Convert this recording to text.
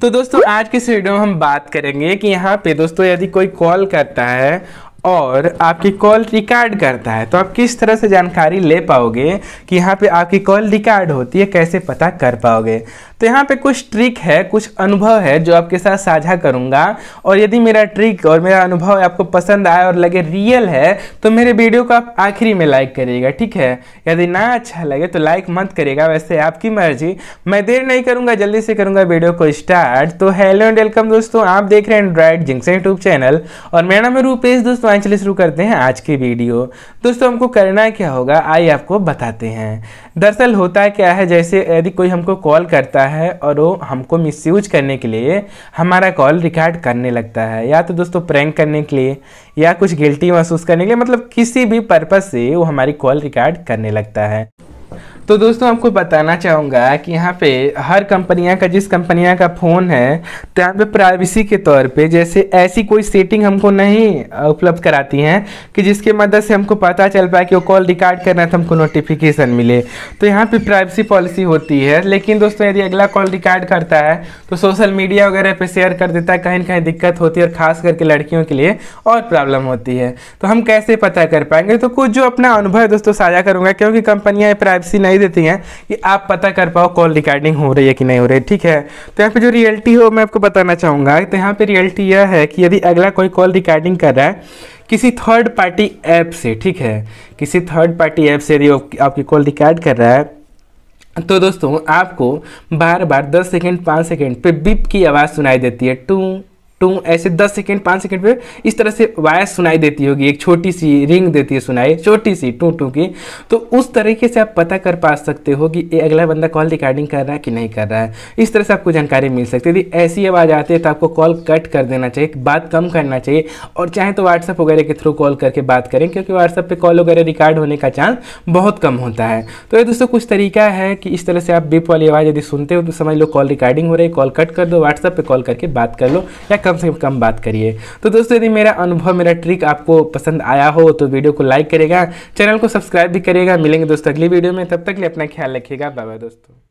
तो दोस्तों आज के इस वीडियो में हम बात करेंगे कि यहाँ पे दोस्तों यदि कोई कॉल करता है और आपकी कॉल रिकॉर्ड करता है तो आप किस तरह से जानकारी ले पाओगे कि यहाँ पे आपकी कॉल रिकॉर्ड होती है कैसे पता कर पाओगे तो यहाँ पे कुछ ट्रिक है कुछ अनुभव है जो आपके साथ साझा करूँगा और यदि मेरा ट्रिक और मेरा अनुभव आपको पसंद आए और लगे रियल है तो मेरे वीडियो को आप आखिरी में लाइक करिएगा ठीक है यदि ना अच्छा लगे तो लाइक मत करिएगा वैसे आपकी मर्जी मैं देर नहीं करूँगा जल्दी से करूँगा वीडियो को स्टार्ट तो हेलो एंड वेलकम दोस्तों आप देख रहे हैं एंड्रॉइड जिंगसन यूट्यूब चैनल और मेरा नाम है रूपेश दोस्तों पॉइंट चलिए शुरू करते हैं आज की वीडियो दोस्तों हमको करना क्या होगा आइए आपको बताते हैं दरअसल होता क्या है जैसे यदि कोई हमको कॉल करता है और वो हमको मिस करने के लिए हमारा कॉल रिकॉर्ड करने लगता है या तो दोस्तों प्रैंक करने के लिए या कुछ गिल्टी महसूस करने के लिए मतलब किसी भी पर्पज़ से वो हमारी कॉल रिकॉर्ड करने लगता है तो दोस्तों आपको बताना चाहूँगा कि यहाँ पे हर कंपनियाँ का जिस कंपनियाँ का फ़ोन है तो यहाँ पे प्राइवेसी के तौर पे जैसे ऐसी कोई सेटिंग हमको नहीं उपलब्ध कराती हैं कि जिसके मदद से हमको पता चल पाए कि वो कॉल रिकॉर्ड करना है तो हमको नोटिफिकेशन मिले तो यहाँ पे प्राइवेसी पॉलिसी होती है लेकिन दोस्तों यदि अगला कॉल रिकॉर्ड करता है तो सोशल मीडिया वगैरह पर शेयर कर देता है कहीं ना कहीं दिक्कत होती है और ख़ास करके लड़कियों के लिए और प्रॉब्लम होती है तो हम कैसे पता कर पाएंगे तो कुछ जो अपना अनुभव दोस्तों साझा करूँगा क्योंकि कंपनियाँ प्राइवेसी नहीं दिखाई देती हैं कि आप पता कर पाओ कॉल रिकॉर्डिंग हो रही है कि नहीं हो रही ठीक है तो यहाँ पे जो रियलिटी हो मैं आपको बताना चाहूँगा तो यहाँ पे रियलिटी यह है कि यदि अगला कोई कॉल रिकॉर्डिंग कर रहा है किसी थर्ड पार्टी ऐप से ठीक है किसी थर्ड पार्टी ऐप से यदि आपकी कॉल रिकॉर्ड कर रहा है तो दोस्तों आपको बार बार 10 सेकंड 5 सेकंड पे बिप की आवाज़ सुनाई देती है टू टू ऐसे दस सेकेंड पाँच सेकेंड पे इस तरह से वायर सुनाई देती होगी एक छोटी सी रिंग देती है सुनाई छोटी सी टू टू की तो उस तरीके से आप पता कर पा सकते हो कि ये अगला बंदा कॉल रिकॉर्डिंग कर रहा है कि नहीं कर रहा है इस तरह से आपको जानकारी मिल सकती है यदि ऐसी आवाज़ आती है तो आपको कॉल कट कर देना चाहिए बात कम करना चाहिए और चाहे तो व्हाट्सअप वगैरह के थ्रू कॉल करके बात करें क्योंकि व्हाट्सअप पर कॉल वगैरह रिकॉर्ड होने का चांस बहुत कम होता है तो ये दोस्तों कुछ तरीका है कि इस तरह से आप बिप वाली आवाज़ यदि सुनते हो तो समझ लो कॉल रिकॉर्डिंग हो रही है कॉल कट कर दो व्हाट्सअप पर कॉल करके बात कर लो या कम से कम बात करिए तो दोस्तों यदि मेरा अनुभव मेरा ट्रिक आपको पसंद आया हो तो वीडियो को लाइक करेगा चैनल को सब्सक्राइब भी करिएगा मिलेंगे दोस्तों अगली वीडियो में तब तक लिए अपना ख्याल रखिएगा बाय बाय दोस्तों